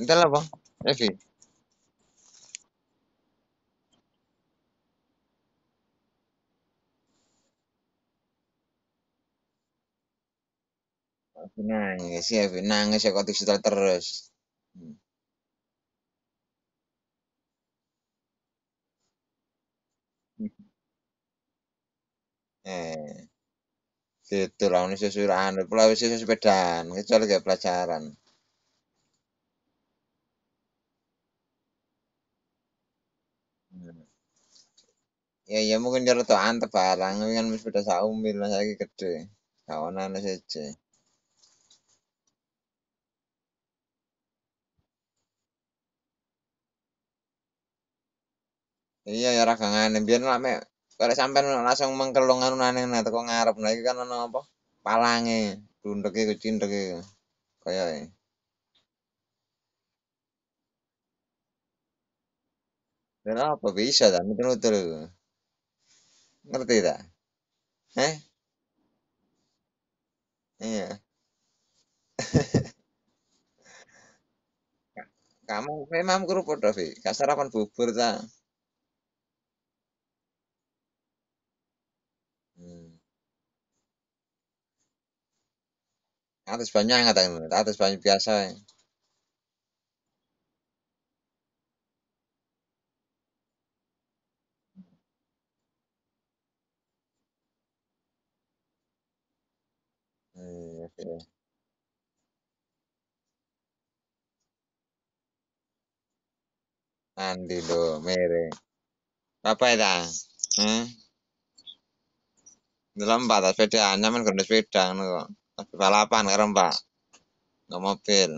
Entar lah bang. Oke. Okay. Aku nangis ya, aku nangis ya kotik sudah terus. Hmm. eh, gitu lah, ini sesuai anu, pulau sepedaan, kecuali kayak pelajaran. ya ya mungkin cara tuaan barang kan wis beda sak umil lah saiki gede gak ono ana iya ya ragangane biyen lak mek kalau sampean langsung mengkelung anu nang nah teko ngarep nah iki kan ana apa palange blundeke kucindeke kaya Kenapa bisa dah, nutul-nutul Ngerti dah, Eh? Iya. Kamu memang kerupuk tapi Kak sarapan bubur tak? Hmm. Atas banyak nggak tak? Atas banyak biasa. Ya. Iya. Nanti lo mere. Apa itu? Hah? Dalam hmm? empat sepeda, nyaman kondisi sepeda kok. Tapi balapan karena mbak. Nggak mobil.